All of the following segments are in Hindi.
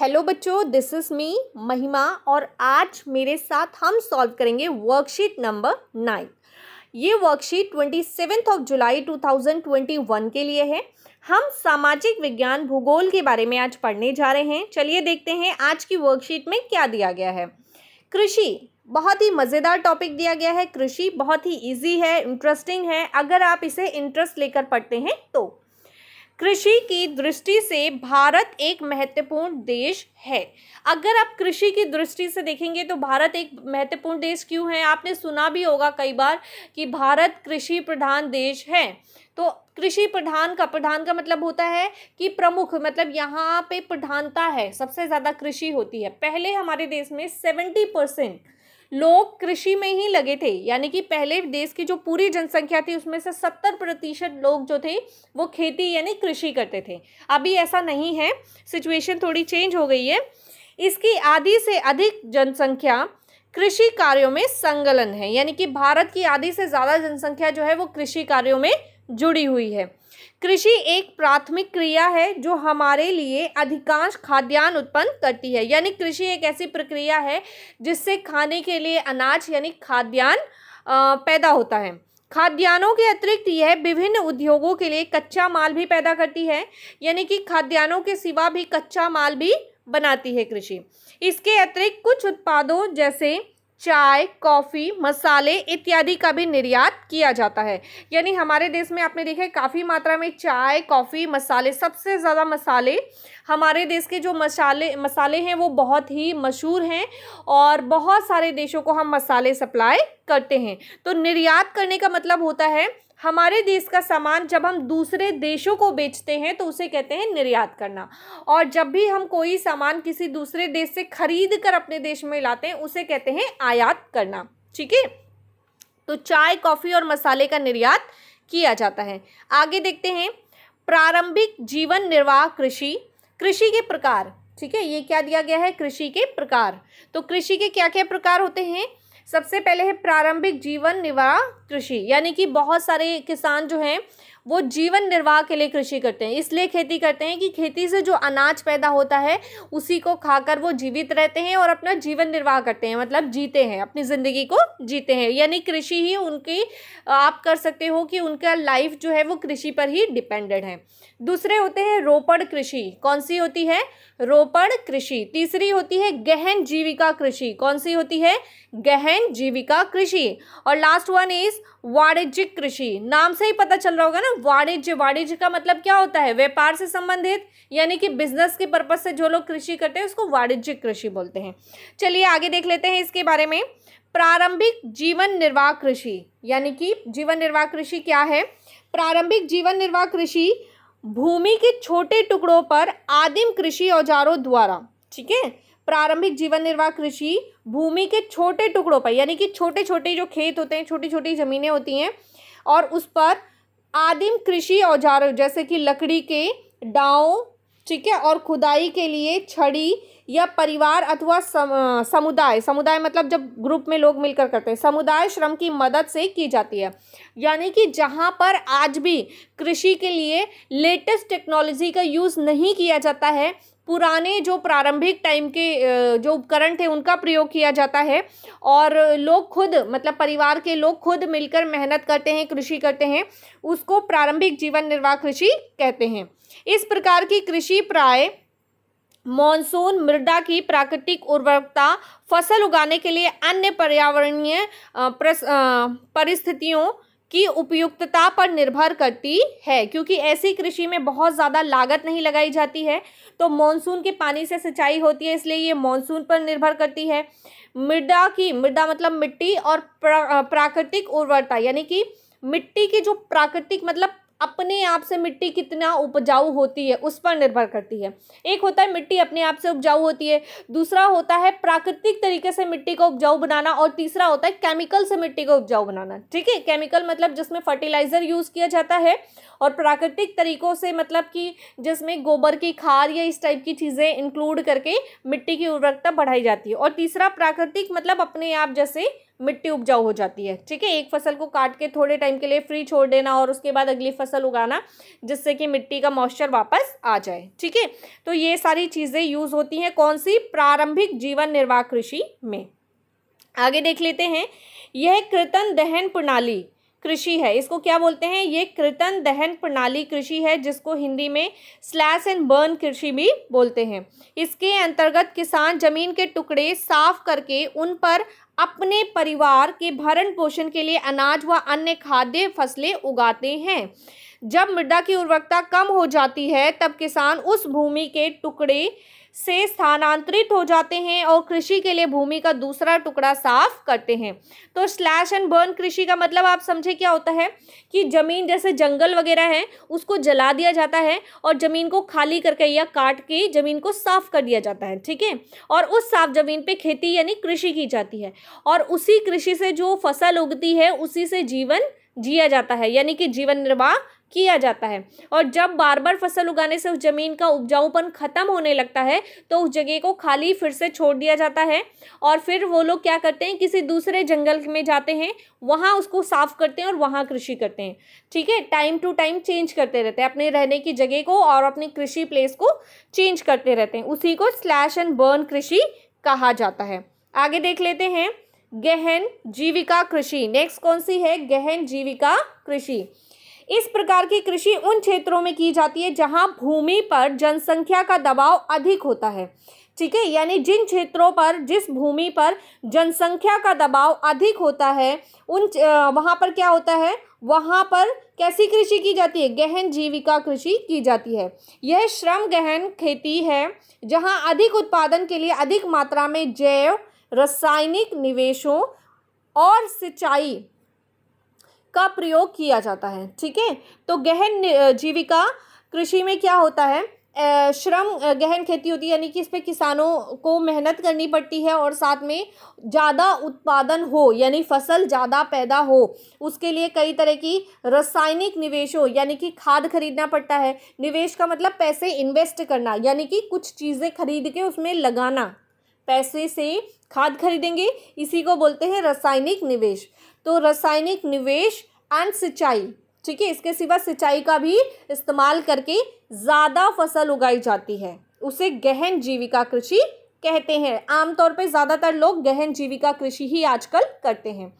हेलो बच्चों दिस इज़ मी महिमा और आज मेरे साथ हम सॉल्व करेंगे वर्कशीट नंबर नाइन ये worksheet twenty seventh of July two thousand twenty one के लिए है हम सामाजिक विज्ञान भूगोल के बारे में आज पढ़ने जा रहे हैं चलिए देखते हैं आज की वर्कशीट में क्या दिया गया है कृषि बहुत ही मज़ेदार टॉपिक दिया गया है कृषि बहुत ही ईजी है इंटरेस्टिंग है अगर आप इसे इंटरेस्ट लेकर पढ़ते हैं तो कृषि की दृष्टि से भारत एक महत्वपूर्ण देश है अगर आप कृषि की दृष्टि से देखेंगे तो भारत एक महत्वपूर्ण देश क्यों है आपने सुना भी होगा कई बार कि भारत कृषि प्रधान देश है तो कृषि प्रधान का प्रधान का मतलब होता है कि प्रमुख मतलब यहाँ पे प्रधानता है सबसे ज़्यादा कृषि होती है पहले हमारे देश में सेवेंटी परसेंट लोग कृषि में ही लगे थे यानी कि पहले देश की जो पूरी जनसंख्या थी उसमें से सत्तर प्रतिशत लोग जो थे वो खेती यानी कृषि करते थे अभी ऐसा नहीं है सिचुएशन थोड़ी चेंज हो गई है इसकी आधी से अधिक जनसंख्या कृषि कार्यों में संगलन है यानी कि भारत की आधी से ज़्यादा जनसंख्या जो है वो कृषि कार्यों में जुड़ी हुई है कृषि एक प्राथमिक क्रिया है जो हमारे लिए अधिकांश खाद्यान्न उत्पन्न करती है यानी कृषि एक ऐसी प्रक्रिया है जिससे खाने के लिए अनाज यानी खाद्यान्न पैदा होता है खाद्यान्नों के अतिरिक्त यह विभिन्न उद्योगों के लिए कच्चा माल भी पैदा करती है यानी कि खाद्यान्नों के सिवा भी कच्चा माल भी बनाती है कृषि इसके अतिरिक्त कुछ उत्पादों जैसे चाय कॉफ़ी मसाले इत्यादि का भी निर्यात किया जाता है यानी हमारे देश में आपने देखा है काफ़ी मात्रा में चाय कॉफ़ी मसाले सबसे ज़्यादा मसाले हमारे देश के जो मसाले मसाले हैं वो बहुत ही मशहूर हैं और बहुत सारे देशों को हम मसाले सप्लाई करते हैं तो निर्यात करने का मतलब होता है हमारे देश का सामान जब हम दूसरे देशों को बेचते हैं तो उसे कहते हैं निर्यात करना और जब भी हम कोई सामान किसी दूसरे देश से खरीद कर अपने देश में लाते हैं उसे कहते हैं आयात करना ठीक है तो चाय कॉफ़ी और मसाले का निर्यात किया जाता है आगे देखते हैं प्रारंभिक जीवन निर्वाह कृषि कृषि के प्रकार ठीक है ये क्या दिया गया है कृषि के प्रकार तो कृषि के क्या क्या प्रकार होते हैं सबसे पहले है प्रारंभिक जीवन निवाह कृषि यानी कि बहुत सारे किसान जो हैं वो जीवन निर्वाह के लिए कृषि करते हैं इसलिए खेती करते हैं कि खेती से जो अनाज पैदा होता है उसी को खाकर वो जीवित रहते हैं और अपना जीवन निर्वाह करते हैं मतलब जीते हैं अपनी ज़िंदगी को जीते हैं यानी कृषि ही उनकी आप कर सकते हो कि उनका लाइफ जो है वो कृषि पर ही डिपेंडेड है दूसरे होते हैं रोपण कृषि कौन सी होती है रोपण कृषि तीसरी होती है गहन जीविका कृषि कौन सी होती है गहन जीविका कृषि और लास्ट वन इज वाणिज्यिक कृषि नाम से ही पता चल रहा होगा ना वाणिज्य वाणिज्य का मतलब क्या होता है व्यापार से संबंधित यानी कि बिजनेस के पर्पज से जो लोग कृषि करते हैं उसको वाणिज्यिक कृषि बोलते हैं चलिए आगे देख लेते हैं इसके बारे में प्रारंभिक जीवन निर्वाह कृषि यानी कि जीवन निर्वाह कृषि क्या है प्रारंभिक जीवन निर्वाह कृषि भूमि के छोटे टुकड़ों पर आदिम कृषि औजारों द्वारा ठीक है प्रारंभिक जीवन निर्वाह कृषि भूमि के छोटे टुकड़ों पर यानी कि छोटे छोटे जो खेत होते हैं छोटी छोटी ज़मीनें होती हैं और उस पर आदिम कृषि औजारों जैसे कि लकड़ी के डाव ठीक है और खुदाई के लिए छड़ी या परिवार अथवा समुदाय समुदाय मतलब जब ग्रुप में लोग मिलकर करते हैं समुदाय श्रम की मदद से की जाती है यानी कि जहाँ पर आज भी कृषि के लिए लेटेस्ट टेक्नोलॉजी का यूज़ नहीं किया जाता है पुराने जो प्रारंभिक टाइम के जो उपकरण थे उनका प्रयोग किया जाता है और लोग खुद मतलब परिवार के लोग खुद मिलकर मेहनत करते हैं कृषि करते हैं उसको प्रारंभिक जीवन निर्वाह कृषि कहते हैं इस प्रकार की कृषि प्राय मॉनसून मृदा की प्राकृतिक उर्वरकता फसल उगाने के लिए अन्य पर्यावरणीय परिस्थितियों की उपयुक्तता पर निर्भर करती है क्योंकि ऐसी कृषि में बहुत ज़्यादा लागत नहीं लगाई जाती है तो मॉनसून के पानी से सिंचाई होती है इसलिए ये मॉनसून पर निर्भर करती है मृदा की मृदा मतलब मिट्टी और प्रा, प्राकृतिक उर्वरता यानी कि मिट्टी की जो प्राकृतिक मतलब अपने आप से मिट्टी कितना उपजाऊ होती है उस पर निर्भर करती है एक होता है मिट्टी अपने आप से उपजाऊ होती है दूसरा होता है प्राकृतिक तरीके से मिट्टी को उपजाऊ बनाना और तीसरा होता है केमिकल से मिट्टी को उपजाऊ बनाना ठीक है केमिकल मतलब जिसमें फर्टिलाइज़र यूज़ किया जाता है और प्राकृतिक तरीकों से मतलब कि जिसमें गोबर की खाद या इस टाइप की चीज़ें इंक्लूड करके मिट्टी की उर्वरकता बढ़ाई जाती है और तीसरा प्राकृतिक मतलब अपने आप जैसे मिट्टी उपजाऊ हो जाती है ठीक है एक फसल को काट के थोड़े टाइम के लिए फ्री छोड़ देना और उसके बाद अगली फसल उगाना जिससे कि मिट्टी का मॉइस्चर वापस आ जाए ठीक है तो ये सारी चीज़ें यूज़ होती हैं कौन सी प्रारंभिक जीवन निर्वाह कृषि में आगे देख लेते हैं यह कृतन दहन प्रणाली कृषि है इसको क्या बोलते हैं ये कृतन दहन प्रणाली कृषि है जिसको हिंदी में स्लैश एंड बर्न कृषि भी बोलते हैं इसके अंतर्गत किसान जमीन के टुकड़े साफ करके उन पर अपने परिवार के भरण पोषण के लिए अनाज व अन्य खाद्य फसलें उगाते हैं जब मृदा की उर्वरकता कम हो जाती है तब किसान उस भूमि के टुकड़े से स्थानांतरित हो जाते हैं और कृषि के लिए भूमि का दूसरा टुकड़ा साफ करते हैं तो स्लैश एंड बर्न कृषि का मतलब आप समझे क्या होता है कि ज़मीन जैसे जंगल वगैरह है उसको जला दिया जाता है और ज़मीन को खाली करके या काट के ज़मीन को साफ कर दिया जाता है ठीक है और उस साफ ज़मीन पर खेती यानी कृषि की जाती है और उसी कृषि से जो फसल उगती है उसी से जीवन जिया जाता है यानी कि जीवन निर्वाह किया जाता है और जब बार बार फसल उगाने से उस ज़मीन का उपजाऊपन ख़त्म होने लगता है तो उस जगह को खाली फिर से छोड़ दिया जाता है और फिर वो लोग क्या करते हैं किसी दूसरे जंगल में जाते हैं वहाँ उसको साफ़ करते हैं और वहाँ कृषि करते हैं ठीक है टाइम टू टाइम चेंज करते रहते हैं अपने रहने की जगह को और अपनी कृषि प्लेस को चेंज करते रहते हैं उसी को स्लैश एंड बर्न कृषि कहा जाता है आगे देख लेते हैं गहन जीविका कृषि नेक्स्ट कौन सी है गहन जीविका कृषि इस प्रकार की कृषि उन क्षेत्रों में की जाती है जहाँ भूमि पर जनसंख्या का दबाव अधिक होता है ठीक है यानी जिन क्षेत्रों पर जिस भूमि पर जनसंख्या का दबाव अधिक होता है उन वहाँ पर क्या होता है वहाँ पर कैसी कृषि की जाती है गहन जीविका कृषि की जाती है यह श्रम गहन खेती है जहाँ अधिक उत्पादन के लिए अधिक मात्रा में जैव रासायनिक निवेशों और सिंचाई का प्रयोग किया जाता है ठीक है तो गहन जीविका कृषि में क्या होता है श्रम गहन खेती होती है यानी कि इस पर किसानों को मेहनत करनी पड़ती है और साथ में ज़्यादा उत्पादन हो यानी फसल ज़्यादा पैदा हो उसके लिए कई तरह की रासायनिक निवेश हो यानी कि खाद खरीदना पड़ता है निवेश का मतलब पैसे इन्वेस्ट करना यानी कि कुछ चीज़ें खरीद के उसमें लगाना पैसे से खाद खरीदेंगे इसी को बोलते हैं रासायनिक निवेश तो रासायनिक निवेश एंड सिंचाई ठीक है इसके सिवा सिंचाई का भी इस्तेमाल करके ज़्यादा फसल उगाई जाती है उसे गहन जीविका कृषि कहते हैं आमतौर पर ज़्यादातर लोग गहन जीविका कृषि ही आजकल करते हैं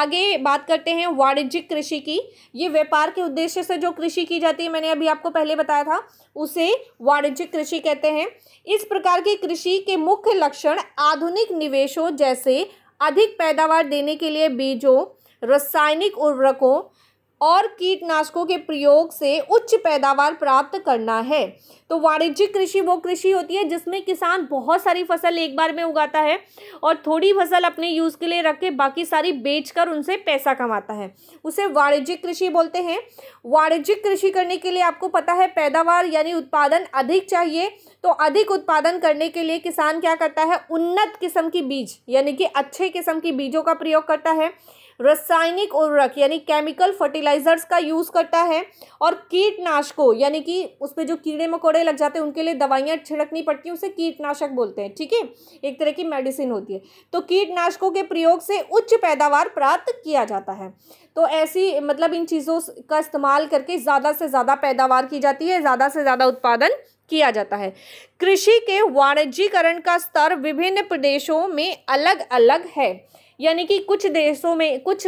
आगे बात करते हैं वाणिज्यिक कृषि की ये व्यापार के उद्देश्य से जो कृषि की जाती है मैंने अभी आपको पहले बताया था उसे वाणिज्यिक कृषि कहते हैं इस प्रकार की कृषि के मुख्य लक्षण आधुनिक निवेशों जैसे अधिक पैदावार देने के लिए बीजों रासायनिक उर्वरकों और कीटनाशकों के प्रयोग से उच्च पैदावार प्राप्त करना है तो वाणिज्यिक कृषि वो कृषि होती है जिसमें किसान बहुत सारी फसल एक बार में उगाता है और थोड़ी फसल अपने यूज़ के लिए रख के बाकी सारी बेचकर उनसे पैसा कमाता है उसे वाणिज्यिक कृषि बोलते हैं वाणिज्यिक कृषि करने के लिए आपको पता है पैदावार यानी उत्पादन अधिक चाहिए तो अधिक उत्पादन करने के लिए किसान क्या करता है उन्नत किस्म की बीज यानी कि अच्छे किस्म की बीजों का प्रयोग करता है रासायनिक उर्वरक यानी केमिकल फर्टिलाइजर्स का यूज़ करता है और कीटनाशकों यानी कि उस पर जो कीड़े मकोड़े लग जाते हैं उनके लिए दवाइयाँ छिड़कनी पड़ती हैं उसे कीटनाशक बोलते हैं ठीक है एक तरह की मेडिसिन होती है तो कीटनाशकों के प्रयोग से उच्च पैदावार प्राप्त किया जाता है तो ऐसी मतलब इन चीज़ों का इस्तेमाल करके ज़्यादा से ज़्यादा पैदावार की जाती है ज़्यादा से ज़्यादा उत्पादन किया जाता है कृषि के वाणिज्यकरण का स्तर विभिन्न प्रदेशों में अलग अलग है यानी कि कुछ देशों में कुछ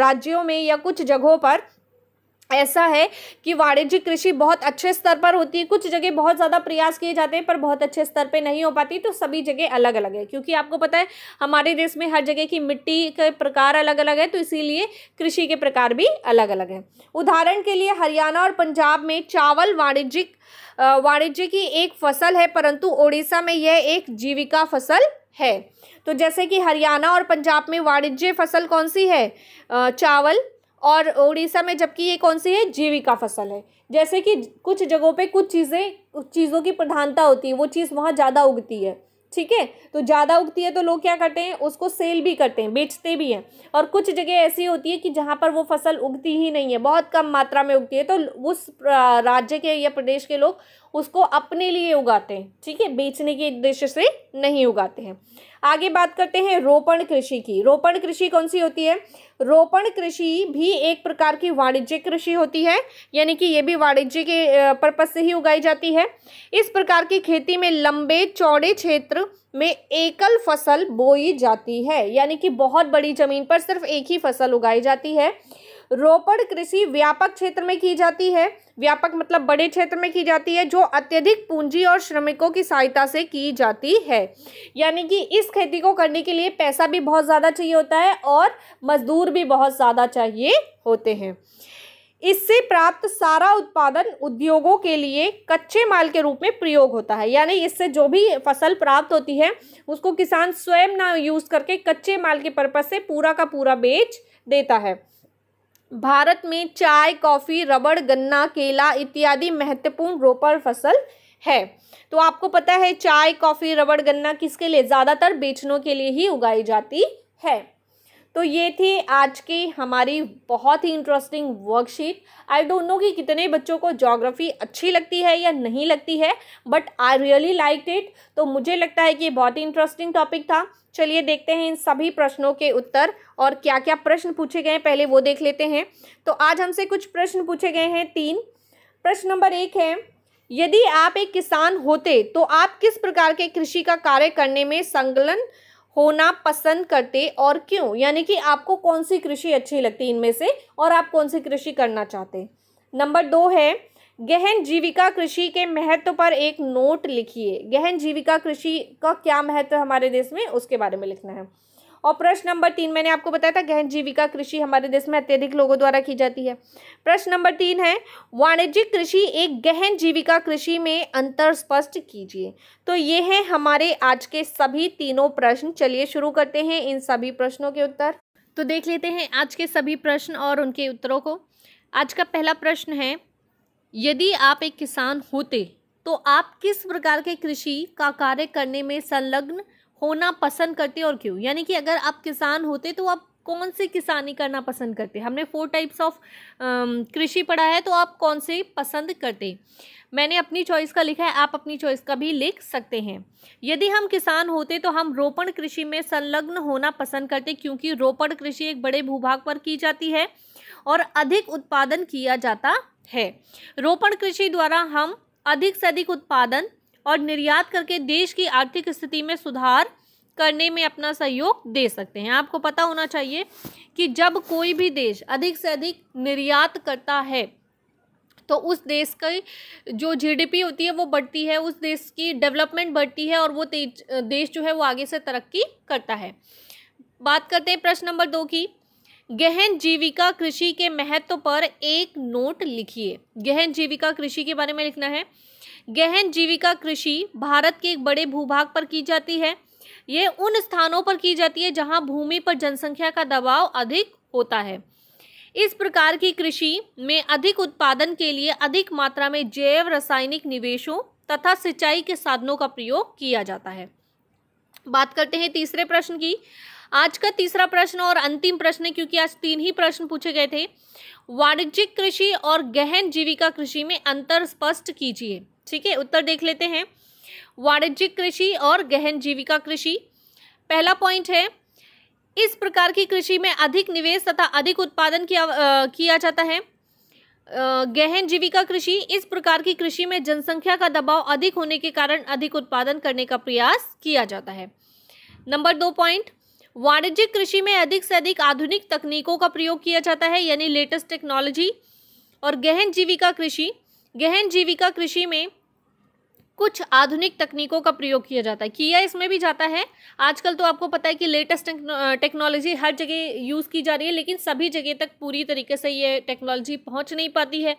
राज्यों में या कुछ जगहों पर ऐसा है कि वाणिज्यिक कृषि बहुत अच्छे स्तर पर होती है कुछ जगह बहुत ज़्यादा प्रयास किए जाते हैं पर बहुत अच्छे स्तर पे नहीं हो पाती तो सभी जगह अलग अलग है क्योंकि आपको पता है हमारे देश में हर जगह की मिट्टी के प्रकार अलग अलग है तो इसीलिए कृषि के प्रकार भी अलग अलग हैं उदाहरण के लिए हरियाणा और पंजाब में चावल वाणिज्यिक वाणिज्य की एक फसल है परंतु ओडिशा में यह एक जीविका फसल है तो जैसे कि हरियाणा और पंजाब में वाणिज्य फसल कौन सी है चावल और उड़ीसा में जबकि ये कौन सी है जीविका फसल है जैसे कि कुछ जगहों पे कुछ चीज़ें चीज़ों की प्रधानता होती है वो चीज़ वहाँ ज़्यादा उगती है ठीक है तो ज़्यादा उगती है तो लोग क्या करते हैं उसको सेल भी करते हैं बेचते भी हैं और कुछ जगह ऐसी होती है कि जहाँ पर वो फसल उगती ही नहीं है बहुत कम मात्रा में उगती है तो उस राज्य के या प्रदेश के लोग उसको अपने लिए उगाते हैं ठीक है बेचने के उद्देश्य से नहीं उगाते हैं आगे बात करते हैं रोपण कृषि की रोपण कृषि कौन सी होती है रोपण कृषि भी एक प्रकार की वाणिज्यिक कृषि होती है यानी कि ये भी वाणिज्य के पर्पज से ही उगाई जाती है इस प्रकार की खेती में लंबे चौड़े क्षेत्र में एकल फसल बोई जाती है यानी कि बहुत बड़ी ज़मीन पर सिर्फ एक ही फसल उगाई जाती है रोपण कृषि व्यापक क्षेत्र में की जाती है व्यापक मतलब बड़े क्षेत्र में की जाती है जो अत्यधिक पूंजी और श्रमिकों की सहायता से की जाती है यानी कि इस खेती को करने के लिए पैसा भी बहुत ज़्यादा चाहिए होता है और मजदूर भी बहुत ज़्यादा चाहिए होते हैं इससे प्राप्त सारा उत्पादन उद्योगों के लिए कच्चे माल के रूप में प्रयोग होता है यानी इससे जो भी फसल प्राप्त होती है उसको किसान स्वयं ना यूज़ करके कच्चे माल के पर्पज़ से पूरा का पूरा बेच देता है भारत में चाय कॉफ़ी रबड़ गन्ना केला इत्यादि महत्वपूर्ण रोपर फसल है तो आपको पता है चाय कॉफ़ी रबड़ गन्ना किसके लिए ज़्यादातर बेचनों के लिए ही उगाई जाती है तो ये थी आज की हमारी बहुत ही interesting worksheet I don't know कि कितने बच्चों को जोग्राफ़ी अच्छी लगती है या नहीं लगती है but I really like it तो मुझे लगता है कि ये बहुत ही इंटरेस्टिंग टॉपिक था चलिए देखते हैं इन सभी प्रश्नों के उत्तर और क्या क्या प्रश्न पूछे गए हैं पहले वो देख लेते हैं तो आज हमसे कुछ प्रश्न पूछे गए हैं तीन प्रश्न नंबर एक है यदि आप एक किसान होते तो आप किस प्रकार के कृषि का कार्य करने में संकलन होना पसंद करते और क्यों यानी कि आपको कौन सी कृषि अच्छी लगती इनमें से और आप कौन सी कृषि करना चाहते नंबर दो है गहन जीविका कृषि के महत्व पर एक नोट लिखिए गहन जीविका कृषि का क्या महत्व हमारे देश में उसके बारे में लिखना है और प्रश्न नंबर तीन मैंने आपको बताया था गहन जीविका कृषि हमारे देश में अत्यधिक लोगों द्वारा की जाती है प्रश्न नंबर तीन है वाणिज्यिक कृषि एक गहन जीविका कृषि में अंतर स्पष्ट कीजिए तो ये है हमारे आज के सभी तीनों प्रश्न चलिए शुरू करते हैं इन सभी प्रश्नों के उत्तर तो देख लेते हैं आज के सभी प्रश्न और उनके उत्तरों को आज का पहला प्रश्न है यदि आप एक किसान होते तो आप किस प्रकार के कृषि का कार्य करने में संलग्न होना पसंद करते और क्यों यानी कि अगर आप किसान होते तो आप कौन सी किसानी करना पसंद करते हमने फोर टाइप्स ऑफ कृषि पढ़ा है तो आप कौन से पसंद करते मैंने अपनी चॉइस का लिखा है आप अपनी चॉइस का भी लिख सकते हैं यदि हम किसान होते तो हम रोपण कृषि में संलग्न होना पसंद करते क्योंकि रोपण कृषि एक बड़े भूभाग पर की जाती है और अधिक उत्पादन किया जाता है रोपण कृषि द्वारा हम अधिक से अधिक उत्पादन और निर्यात करके देश की आर्थिक स्थिति में सुधार करने में अपना सहयोग दे सकते हैं आपको पता होना चाहिए कि जब कोई भी देश अधिक से अधिक निर्यात करता है तो उस देश की जो जीडीपी होती है वो बढ़ती है उस देश की डेवलपमेंट बढ़ती है और वो देश जो है वो आगे से तरक्की करता है बात करते हैं प्रश्न नंबर दो की गहन जीविका कृषि के महत्व पर एक नोट लिखिए गहन जीविका कृषि के बारे में लिखना है गहन जीविका कृषि भारत के एक बड़े भूभाग पर की जाती है ये उन स्थानों पर की जाती है जहाँ भूमि पर जनसंख्या का दबाव अधिक होता है इस प्रकार की कृषि में अधिक उत्पादन के लिए अधिक मात्रा में जैव रासायनिक निवेशों तथा सिंचाई के साधनों का प्रयोग किया जाता है बात करते हैं तीसरे प्रश्न की आज का तीसरा प्रश्न और अंतिम प्रश्न है क्योंकि आज तीन ही प्रश्न पूछे गए थे वाणिज्यिक कृषि और गहन जीविका कृषि में अंतर स्पष्ट कीजिए ठीक है उत्तर देख लेते हैं वाणिज्यिक कृषि और गहन जीविका कृषि पहला पॉइंट है इस प्रकार की कृषि में अधिक निवेश तथा अधिक उत्पादन किया आ, किया जाता है गहन जीविका कृषि इस प्रकार की कृषि में जनसंख्या का दबाव अधिक होने के कारण अधिक उत्पादन करने का प्रयास किया जाता है नंबर दो पॉइंट वाणिज्यिक कृषि में अधिक से अधिक आधुनिक तकनीकों का प्रयोग किया जाता है यानी लेटेस्ट टेक्नोलॉजी और गहन जीविका कृषि गहन जीविका कृषि में कुछ आधुनिक तकनीकों का प्रयोग किया जाता है किया इसमें भी जाता है आजकल तो आपको पता है कि लेटेस्ट टेक्नोलॉजी हर जगह यूज़ की जा रही है लेकिन सभी जगह तक पूरी तरीके से ये टेक्नोलॉजी पहुंच नहीं पाती है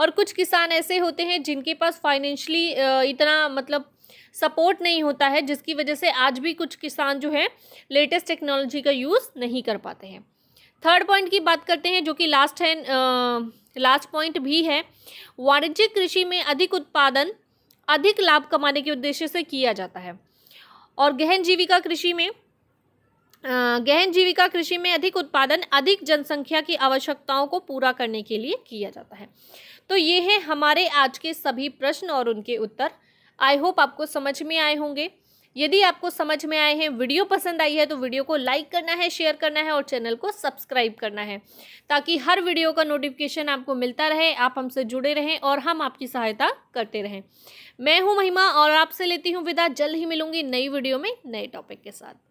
और कुछ किसान ऐसे होते हैं जिनके पास फाइनेंशली इतना मतलब सपोर्ट नहीं होता है जिसकी वजह से आज भी कुछ किसान जो है लेटेस्ट टेक्नोलॉजी का यूज़ नहीं कर पाते हैं थर्ड पॉइंट की बात करते हैं जो कि लास्ट है लास्ट पॉइंट भी है वाणिज्यिक कृषि में अधिक उत्पादन अधिक लाभ कमाने के उद्देश्य से किया जाता है और गहन जीविका कृषि में गहन जीविका कृषि में अधिक उत्पादन अधिक जनसंख्या की आवश्यकताओं को पूरा करने के लिए किया जाता है तो ये है हमारे आज के सभी प्रश्न और उनके उत्तर आई होप आपको समझ में आए होंगे यदि आपको समझ में आए हैं वीडियो पसंद आई है तो वीडियो को लाइक करना है शेयर करना है और चैनल को सब्सक्राइब करना है ताकि हर वीडियो का नोटिफिकेशन आपको मिलता रहे आप हमसे जुड़े रहें और हम आपकी सहायता करते रहें मैं हूं महिमा और आपसे लेती हूं विदा जल्द ही मिलूंगी नई वीडियो में नए टॉपिक के साथ